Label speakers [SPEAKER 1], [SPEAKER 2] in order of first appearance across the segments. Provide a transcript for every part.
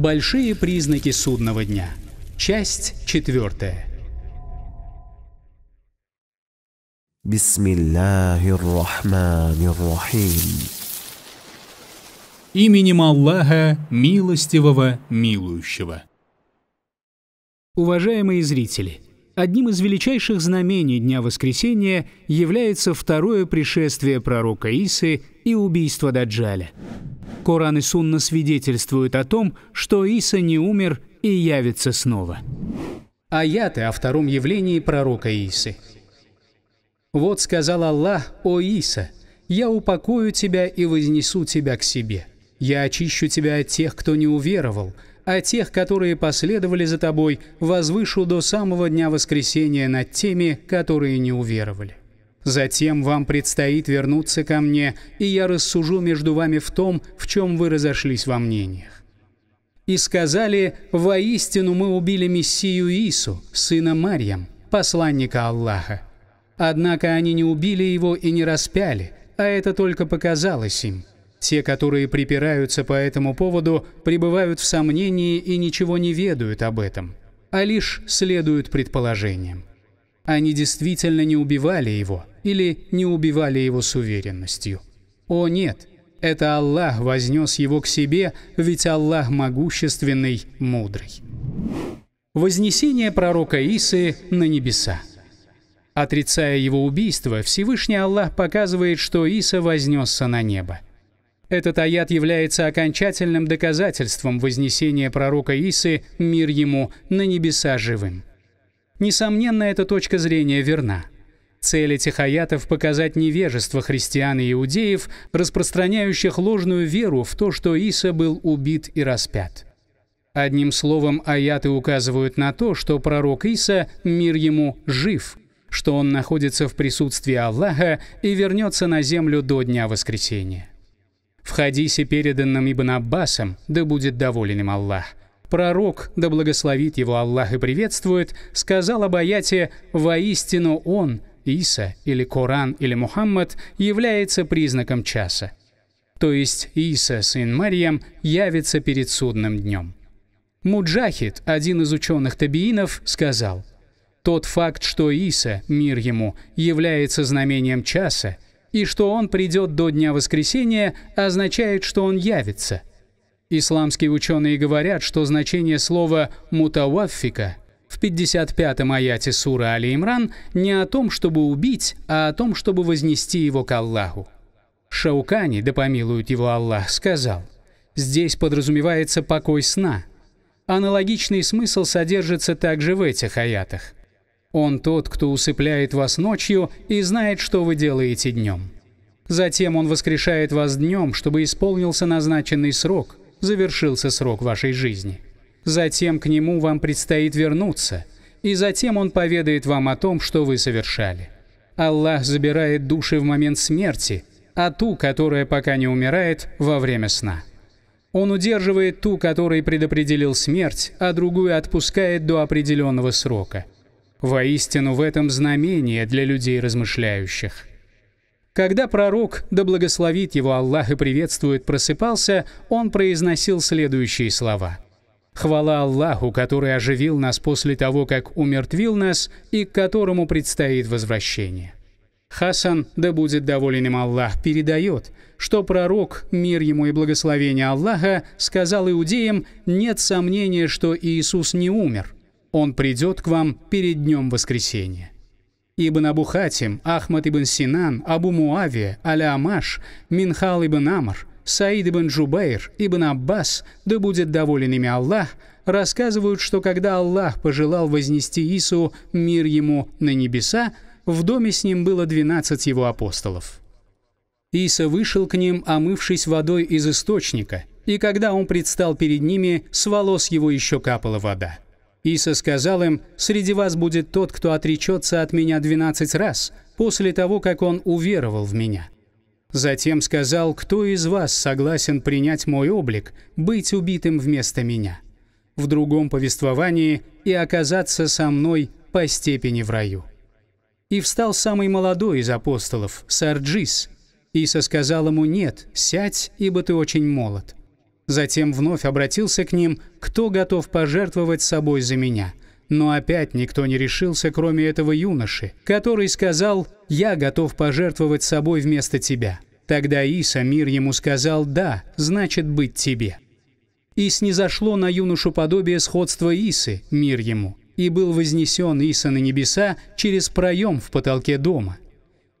[SPEAKER 1] Большие признаки судного дня. Часть четвертая. Бисмиллахир-рахманир-рахим. Именем Аллаха, милостивого, милующего. Уважаемые зрители! Одним из величайших знамений Дня Воскресения является второе пришествие пророка Исы и убийство Даджаля. Коран и Сунна свидетельствуют о том, что Иса не умер и явится снова. Аяты о втором явлении пророка Исы. «Вот сказал Аллах, о Иса, я упокою тебя и вознесу тебя к себе. Я очищу тебя от тех, кто не уверовал, а тех, которые последовали за тобой, возвышу до самого дня воскресения над теми, которые не уверовали. Затем вам предстоит вернуться ко мне, и я рассужу между вами в том, в чем вы разошлись во мнениях. И сказали, «Воистину мы убили Мессию Иису, сына Марьям, посланника Аллаха. Однако они не убили его и не распяли, а это только показалось им». Те, которые припираются по этому поводу, пребывают в сомнении и ничего не ведают об этом, а лишь следуют предположениям. Они действительно не убивали его или не убивали его с уверенностью. О нет, это Аллах вознес его к себе, ведь Аллах могущественный, мудрый. Вознесение пророка Исы на небеса. Отрицая его убийство, Всевышний Аллах показывает, что Иса вознесся на небо. Этот аят является окончательным доказательством вознесения пророка Исы, мир ему, на небеса живым. Несомненно, эта точка зрения верна. Цель этих аятов – показать невежество христиан и иудеев, распространяющих ложную веру в то, что Иса был убит и распят. Одним словом, аяты указывают на то, что пророк Иса, мир ему, жив, что он находится в присутствии Аллаха и вернется на землю до дня воскресения. В хадисе, переданном Ибн Аббасом, да будет доволен им Аллах, пророк, да благословит его Аллах и приветствует, сказал об аяте «Воистину он, Иса или Коран или Мухаммад, является признаком часа». То есть Иса, сын Марьям, явится перед судным днем. Муджахид, один из ученых табиинов, сказал, «Тот факт, что Иса, мир ему, является знамением часа, и что он придет до дня воскресения, означает, что он явится. Исламские ученые говорят, что значение слова «мутаваффика» в 55-м аяте сура Али-Имран не о том, чтобы убить, а о том, чтобы вознести его к Аллаху. Шаукани, да помилует его Аллах, сказал, «Здесь подразумевается покой сна». Аналогичный смысл содержится также в этих аятах – он тот, кто усыпляет вас ночью и знает, что вы делаете днем. Затем он воскрешает вас днем, чтобы исполнился назначенный срок, завершился срок вашей жизни. Затем к нему вам предстоит вернуться, и затем он поведает вам о том, что вы совершали. Аллах забирает души в момент смерти, а ту, которая пока не умирает, во время сна. Он удерживает ту, которой предопределил смерть, а другую отпускает до определенного срока. Воистину в этом знамение для людей размышляющих. Когда пророк, да благословит его Аллах и приветствует, просыпался, он произносил следующие слова. «Хвала Аллаху, который оживил нас после того, как умертвил нас и к которому предстоит возвращение». Хасан, да будет доволен им Аллах, передает, что пророк, мир ему и благословение Аллаха, сказал иудеям, нет сомнения, что Иисус не умер – он придет к вам перед днем воскресения». Ибн Абу Хатим, Ахмад ибн Синан, Абу Муавия, Аля Амаш, Минхал ибн Амр, Саид ибн Джубайр, ибн Аббас, да будет доволен ими Аллах, рассказывают, что когда Аллах пожелал вознести Ису, мир ему, на небеса, в доме с ним было 12 его апостолов. Иса вышел к ним, омывшись водой из источника, и когда он предстал перед ними, с волос его еще капала вода. Иса сказал им, «Среди вас будет тот, кто отречется от меня двенадцать раз, после того, как он уверовал в меня». Затем сказал, «Кто из вас согласен принять мой облик, быть убитым вместо меня?» В другом повествовании «И оказаться со мной по степени в раю». И встал самый молодой из апостолов, Сарджис. Иса сказал ему, «Нет, сядь, ибо ты очень молод». Затем вновь обратился к ним, кто готов пожертвовать собой за меня. Но опять никто не решился, кроме этого юноши, который сказал «Я готов пожертвовать собой вместо тебя». Тогда Иса, мир ему сказал «Да, значит быть тебе». И снизошло на юношу подобие сходства Исы, мир ему, и был вознесен Иса на небеса через проем в потолке дома.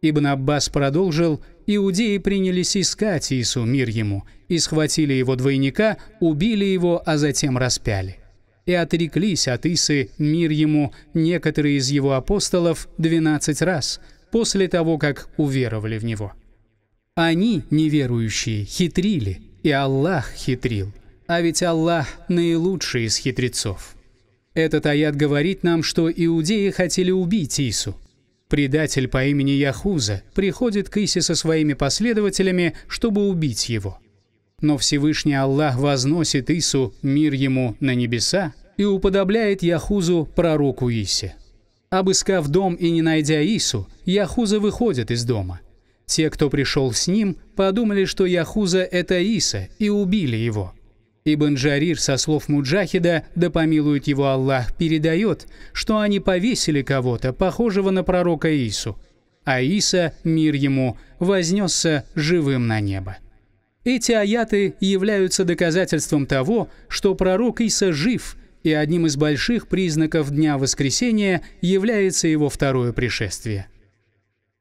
[SPEAKER 1] Ибн Аббас продолжил Иудеи принялись искать Иису, мир ему, и схватили его двойника, убили его, а затем распяли. И отреклись от Исы, мир ему, некоторые из его апостолов 12 раз, после того, как уверовали в него. Они, неверующие, хитрили, и Аллах хитрил. А ведь Аллах наилучший из хитрецов. Этот аят говорит нам, что иудеи хотели убить Иису, Предатель по имени Яхуза приходит к Исе со своими последователями, чтобы убить его. Но Всевышний Аллах возносит Ису, мир ему, на небеса и уподобляет Яхузу пророку Исе. Обыскав дом и не найдя Ису, Яхуза выходит из дома. Те, кто пришел с ним, подумали, что Яхуза — это Иса, и убили его – Ибн Джарир, со слов Муджахида, да помилует его Аллах, передает, что они повесили кого-то, похожего на пророка Иису. А Иса, мир ему, вознесся живым на небо. Эти аяты являются доказательством того, что пророк Иса жив, и одним из больших признаков Дня Воскресения является его второе пришествие.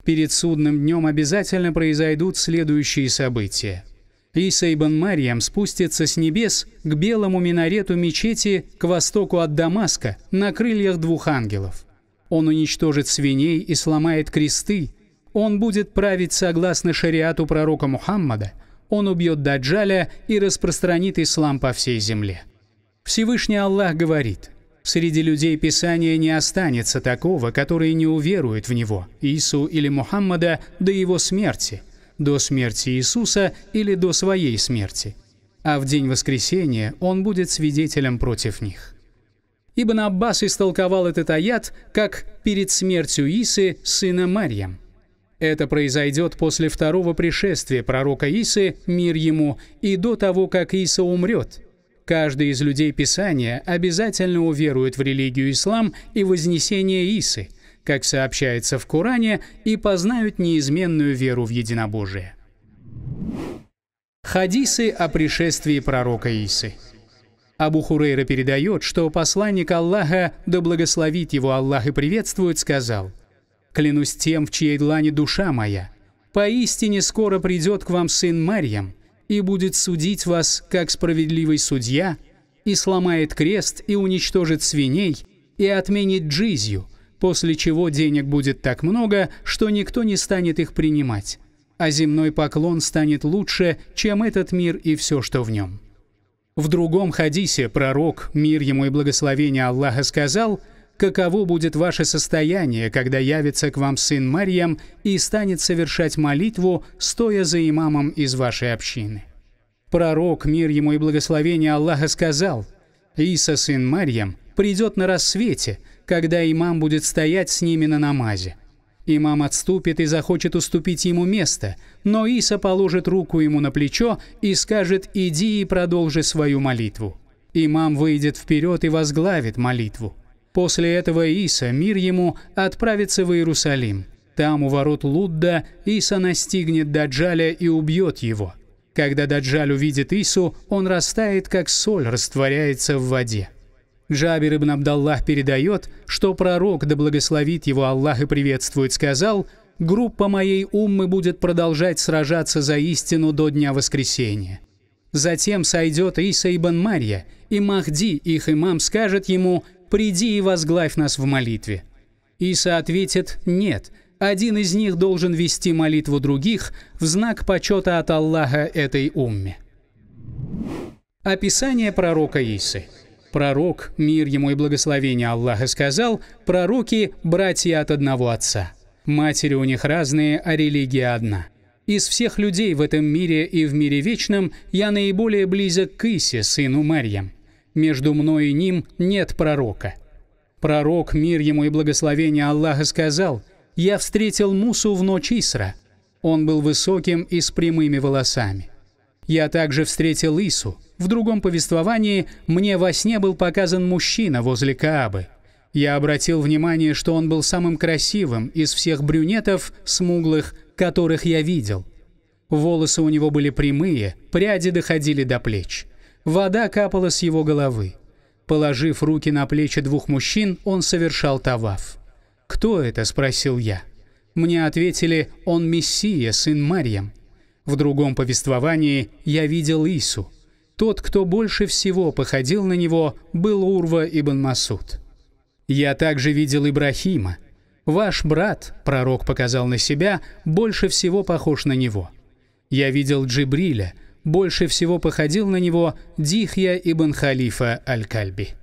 [SPEAKER 1] Перед судным днем обязательно произойдут следующие события – и Сейбан Марьям спустится с небес к белому минарету мечети к востоку от Дамаска на крыльях двух ангелов. Он уничтожит свиней и сломает кресты. Он будет править согласно шариату пророка Мухаммада. Он убьет Даджаля и распространит ислам по всей земле. Всевышний Аллах говорит, «Среди людей Писания не останется такого, который не уверует в Него, Иису или Мухаммада, до Его смерти» до смерти Иисуса или до своей смерти, а в день воскресения он будет свидетелем против них. Ибн Аббас истолковал этот аят как «перед смертью Исы, сына Марьям». Это произойдет после второго пришествия пророка Исы, мир ему, и до того, как Иса умрет. Каждый из людей Писания обязательно уверует в религию ислам и вознесение Исы – как сообщается в Коране, и познают неизменную веру в единобожие. Хадисы о пришествии пророка Исы. Абу Хурейра передает, что посланник Аллаха, да благословит его Аллах и приветствует, сказал, «Клянусь тем, в чьей длане душа моя, поистине скоро придет к вам сын Марьям и будет судить вас, как справедливый судья, и сломает крест, и уничтожит свиней, и отменит джизью, после чего денег будет так много, что никто не станет их принимать, а земной поклон станет лучше, чем этот мир и все, что в нем. В другом хадисе пророк, мир ему и благословение Аллаха, сказал «Каково будет ваше состояние, когда явится к вам сын Марьям и станет совершать молитву, стоя за имамом из вашей общины?» Пророк, мир ему и благословение Аллаха, сказал «Иса, сын Марьям, придет на рассвете, когда имам будет стоять с ними на намазе. Имам отступит и захочет уступить ему место, но Иса положит руку ему на плечо и скажет «иди и продолжи свою молитву». Имам выйдет вперед и возглавит молитву. После этого Иса, мир ему, отправится в Иерусалим. Там, у ворот Лудда, Иса настигнет Даджаля и убьет его. Когда Даджаль увидит Ису, он растает, как соль растворяется в воде. Джабир ибн Абдаллах передает, что пророк, да благословит его Аллах и приветствует, сказал, «Группа моей уммы будет продолжать сражаться за истину до дня воскресения». Затем сойдет Иса ибн Марья, и Махди, их имам, скажет ему «Приди и возглавь нас в молитве». Иса ответит «Нет, один из них должен вести молитву других в знак почета от Аллаха этой умме». Описание пророка Исы – Пророк, мир ему и благословение Аллаха, сказал, пророки – братья от одного отца. Матери у них разные, а религия одна. Из всех людей в этом мире и в мире вечном я наиболее близок к Исе, сыну Марьям. Между мной и ним нет пророка. Пророк, мир ему и благословение Аллаха, сказал, «Я встретил Мусу в ночь Исра. Он был высоким и с прямыми волосами. Я также встретил Ису. В другом повествовании мне во сне был показан мужчина возле Каабы. Я обратил внимание, что он был самым красивым из всех брюнетов, смуглых, которых я видел. Волосы у него были прямые, пряди доходили до плеч. Вода капала с его головы. Положив руки на плечи двух мужчин, он совершал таваф. «Кто это?» – спросил я. Мне ответили «Он Мессия, сын Марьям». В другом повествовании я видел Ису. Тот, кто больше всего походил на него, был Урва ибн Масуд. Я также видел Ибрахима. Ваш брат, пророк показал на себя, больше всего похож на него. Я видел Джибриля, больше всего походил на него Дихья ибн Халифа аль-Кальби.